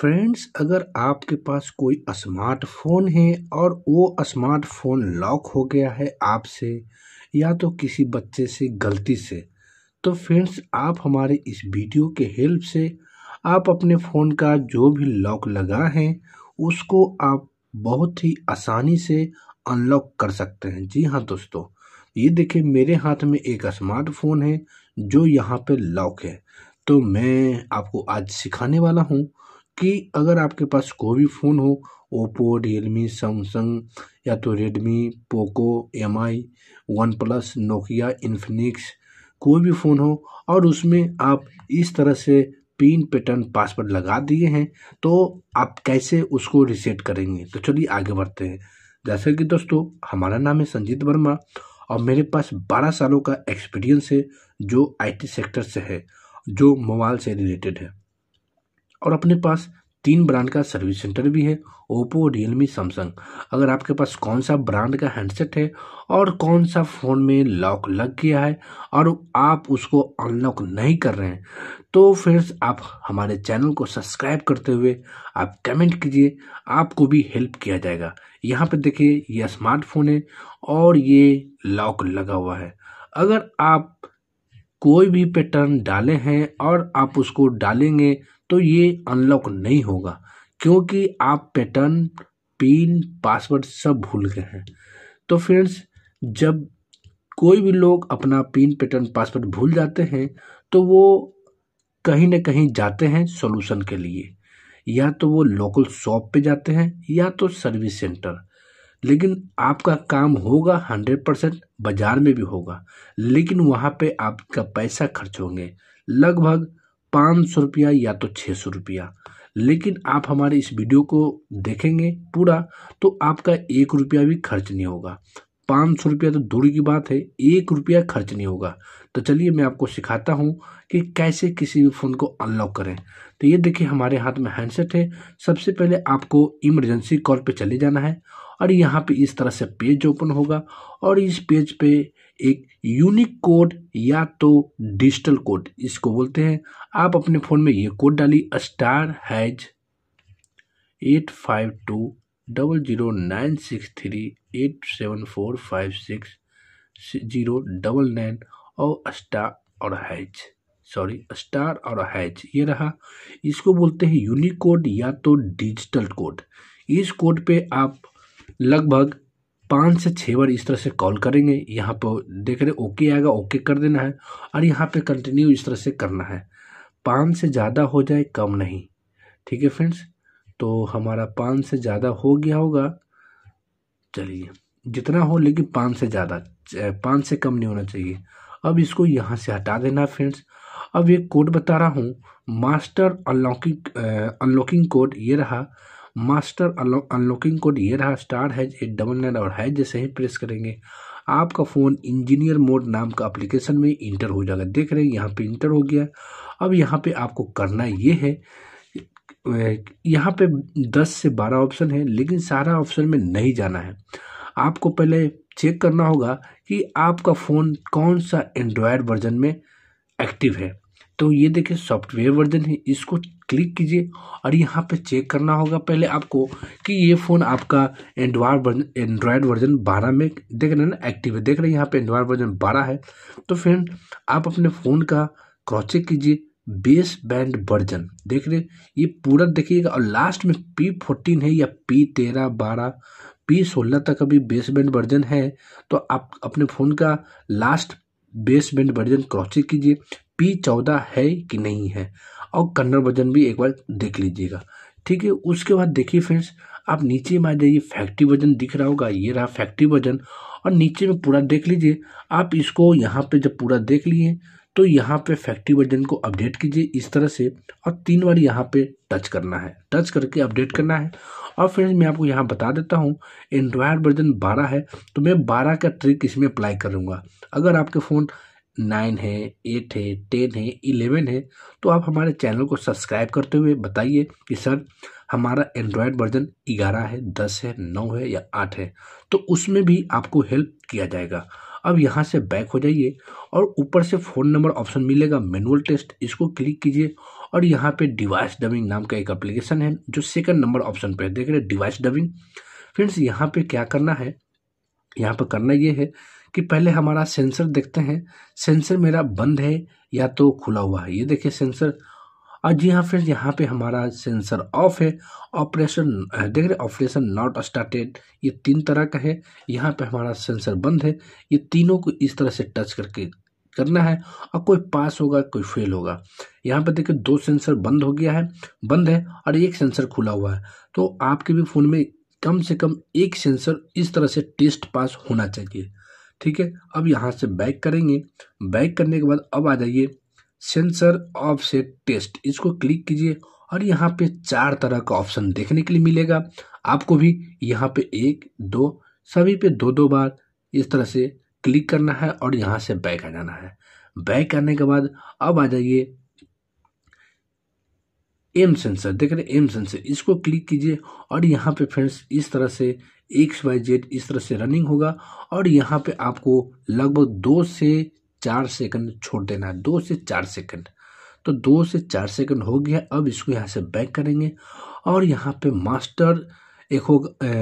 friends अगर आपके पास कोई स्मार्टफोन है और वो स्मार्टफोन लॉक हो गया है आपसे या तो किसी बच्चे से गलती से तो फ्रेंड्स आप हमारे इस वीडियो के हेल्प से आप अपने फ़ोन का जो भी लॉक लगा है उसको आप बहुत ही आसानी से अनलॉक कर सकते हैं जी हाँ दोस्तों ये देखिए मेरे हाथ में एक स्मार्टफोन है जो यहाँ पे लॉक है तो मैं आपको आज सिखाने वाला हूँ कि अगर आपके पास कोई भी फ़ोन हो ओप्पो रियलमी सैमसंग या तो Redmi Poco M I OnePlus Nokia Infinix कोई भी फ़ोन हो और उसमें आप इस तरह से पिन पैटर्न पासवर्ड लगा दिए हैं तो आप कैसे उसको रिसेट करेंगे तो चलिए आगे बढ़ते हैं जैसे कि दोस्तों हमारा नाम है संजीत वर्मा और मेरे पास 12 सालों का एक्सपीरियंस है जो आईटी सेक्टर से है जो मोबाइल से रिलेटेड है और अपने पास तीन ब्रांड का सर्विस सेंटर भी है ओप्पो रियलमी सैमसंग अगर आपके पास कौन सा ब्रांड का हैंडसेट है और कौन सा फ़ोन में लॉक लग गया है और आप उसको अनलॉक नहीं कर रहे हैं तो फिर आप हमारे चैनल को सब्सक्राइब करते हुए आप कमेंट कीजिए आपको भी हेल्प किया जाएगा यहाँ पर देखिए यह स्मार्टफोन है और ये लॉक लगा हुआ है अगर आप कोई भी पैटर्न डाले हैं और आप उसको डालेंगे तो ये अनलॉक नहीं होगा क्योंकि आप पैटर्न पिन पासवर्ड सब भूल गए हैं तो फ्रेंड्स जब कोई भी लोग अपना पिन पैटर्न पासवर्ड भूल जाते हैं तो वो कहीं ना कहीं जाते हैं सॉल्यूशन के लिए या तो वो लोकल शॉप पे जाते हैं या तो सर्विस सेंटर लेकिन आपका काम होगा हंड्रेड परसेंट बाज़ार में भी होगा लेकिन वहाँ पे आपका पैसा खर्च होंगे लगभग पाँच सौ रुपया या तो छः सौ रुपया लेकिन आप हमारे इस वीडियो को देखेंगे पूरा तो आपका एक रुपया भी खर्च नहीं होगा पाँच सौ रुपया तो दूर की बात है एक रुपया खर्च नहीं होगा तो चलिए मैं आपको सिखाता हूँ कि कैसे किसी भी फ़ोन को अनलॉक करें तो ये देखिए हमारे हाथ में हैंडसेट है सबसे पहले आपको इमरजेंसी कॉल पर चले जाना है और यहाँ पर इस तरह से पेज ओपन होगा और इस पेज पे एक यूनिक कोड या तो डिजिटल कोड इसको बोलते हैं आप अपने फ़ोन में ये कोड डालिए star hash eight five two double zero nine six three eight seven four five six zero double nine और स्टार और हैज सॉरी स्टार और हैज ये रहा इसको बोलते हैं यूनिक कोड या तो डिजिटल कोड इस कोड पे आप लगभग पाँच से छः बार इस तरह से कॉल करेंगे यहाँ पर देख रहे ओके आएगा ओके कर देना है और यहाँ पे कंटिन्यू इस तरह से करना है पाँच से ज़्यादा हो जाए कम नहीं ठीक है फ्रेंड्स तो हमारा पाँच से ज़्यादा हो गया होगा चलिए जितना हो लेकिन पाँच से ज़्यादा पाँच से कम नहीं होना चाहिए अब इसको यहाँ से हटा देना फ्रेंड्स अब ये कोड बता रहा हूँ मास्टर अनलॉकिंग अनलॉकिंग कोड ये रहा मास्टर अनलॉकिंग कोड ये रहा star hash eight double nine और हैज जैसे ही प्रेस करेंगे आपका फ़ोन इंजीनियर मोड नाम का एप्लीकेशन में इंटर हो जाएगा देख रहे हैं यहाँ पे इंटर हो गया अब यहाँ पे आपको करना ये है यहाँ पे दस से बारह ऑप्शन है लेकिन सारा ऑप्शन में नहीं जाना है आपको पहले चेक करना होगा कि आपका फ़ोन कौन सा एंड्रॉयड वर्जन में एक्टिव है तो ये देखिए सॉफ्टवेयर वर्जन है इसको क्लिक कीजिए और यहाँ पे चेक करना होगा पहले आपको कि ये फ़ोन आपका एंड्रॉयड वर्जन एंड्रॉयड वर्जन 12 में देख रहे हैं ना एक्टिव है देख रहे हैं यहाँ पे एंड्रॉयड वर्जन 12 है तो फ्रेंड आप अपने फ़ोन का क्रॉस चेक कीजिए बेस बैंड वर्जन देख रहे ये पूरा देखिएगा और लास्ट में पी फोर्टीन है या पी तेरह बारह पी सोलह तक अभी बेस बैंड वर्जन है तो आप अपने फ़ोन का last base band version cross check कीजिए पी चौदह है कि नहीं है और कन्नड़ वर्जन भी एक बार देख लीजिएगा ठीक है उसके बाद देखिए फ्रेंड्स आप नीचे में आ जाइए फैक्ट्री वर्जन दिख रहा होगा ये रहा फैक्ट्री वर्जन और नीचे में पूरा देख लीजिए आप इसको यहाँ पे जब पूरा देख लिए तो यहाँ पे फैक्ट्री वर्जन को अपडेट कीजिए इस तरह से और तीन बार यहाँ पे टच करना है टच करके अपडेट करना है और फ्रेंड्स मैं आपको यहाँ बता देता हूँ एंड्रॉयड वर्जन 12 है तो मैं 12 का ट्रिक इसमें अप्लाई करूँगा अगर आपके फ़ोन नाइन है एट है टेन है इलेवन है तो आप हमारे चैनल को सब्सक्राइब करते हुए बताइए कि सर हमारा एंड्रॉयड वर्जन ग्यारह है दस है नौ है या आठ है तो उसमें भी आपको हेल्प किया जाएगा अब यहाँ से बैक हो जाइए और ऊपर से फ़ोन नंबर ऑप्शन मिलेगा मैनुअल टेस्ट इसको क्लिक कीजिए और यहाँ पे डिवाइस डबिंग नाम का एक एप्लीकेशन है जो सेकंड नंबर ऑप्शन पे है देख रहे डिवाइस डबिंग फ्रेंड्स यहाँ पे क्या करना है यहाँ पर करना ये है कि पहले हमारा सेंसर देखते हैं सेंसर मेरा बंद है या तो खुला हुआ है ये देखिए सेंसर और जी हाँ फ्रेंड्स यहाँ पे हमारा सेंसर ऑफ है ऑपरेशन देख रहे ऑपरेशन नॉट स्टार्टेड ये तीन तरह का है यहाँ पे हमारा सेंसर बंद है ये तीनों को इस तरह से टच करके करना है और कोई पास होगा कोई फेल होगा यहाँ पर देखिए दो सेंसर बंद हो गया है बंद है और एक सेंसर खुला हुआ है तो आपके भी फ़ोन में कम से कम एक सेंसर इस तरह से टेस्ट पास होना चाहिए ठीक है अब यहाँ से बैक करेंगे बैक करने के बाद अब आ जाइए सेंसर ऑफसेट टेस्ट इसको क्लिक कीजिए और यहाँ पे चार तरह का ऑप्शन देखने के लिए मिलेगा आपको भी यहाँ पे एक दो सभी पे दो दो बार इस तरह से क्लिक करना है और यहाँ से बैक आ जाना है बैक करने के बाद अब आ जाइए एम सेंसर देख रहे एम सेंसर इसको क्लिक कीजिए और यहाँ पे फ्रेंड्स इस तरह से एक्स वाई जेड इस तरह से रनिंग होगा और यहाँ पे आपको लगभग दो से चार सेकंड छोड़ देना है दो से चार सेकंड तो दो से चार सेकंड हो गया अब इसको यहाँ से बैक करेंगे और यहाँ पे मास्टर एक होगा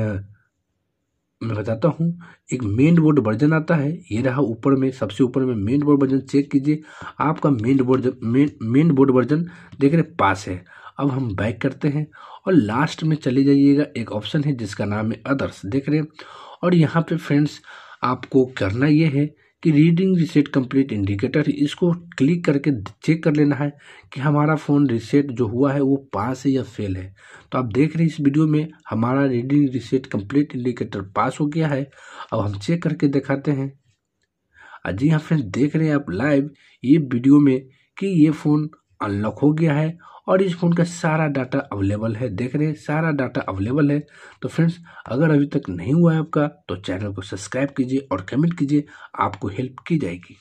मैं बताता हूँ एक मेन बोर्ड वर्जन आता है ये रहा ऊपर में सबसे ऊपर में मेन बोर्ड वर्जन चेक कीजिए आपका main board main main board version देख रहे पास है अब हम बैक करते हैं और लास्ट में चले जाइएगा एक ऑप्शन है जिसका नाम है अदर्स देख रहे हैं और यहाँ पे फ्रेंड्स आपको करना ये है कि रीडिंग रिसेट कंप्लीट इंडिकेटर इसको क्लिक करके चेक कर लेना है कि हमारा फ़ोन रिसेट जो हुआ है वो पास है या फेल है तो आप देख रहे हैं इस वीडियो में हमारा reading reset complete indicator pass हो गया है अब हम चेक करके दिखाते हैं जी हाँ फ्रेंड्स देख रहे हैं आप लाइव ये वीडियो में कि ये फ़ोन अनलॉक हो गया है और इस फ़ोन का सारा डाटा अवेलेबल है देख रहे हैं सारा डाटा अवेलेबल है तो फ्रेंड्स अगर अभी तक नहीं हुआ है आपका तो चैनल को सब्सक्राइब कीजिए और कमेंट कीजिए आपको हेल्प की जाएगी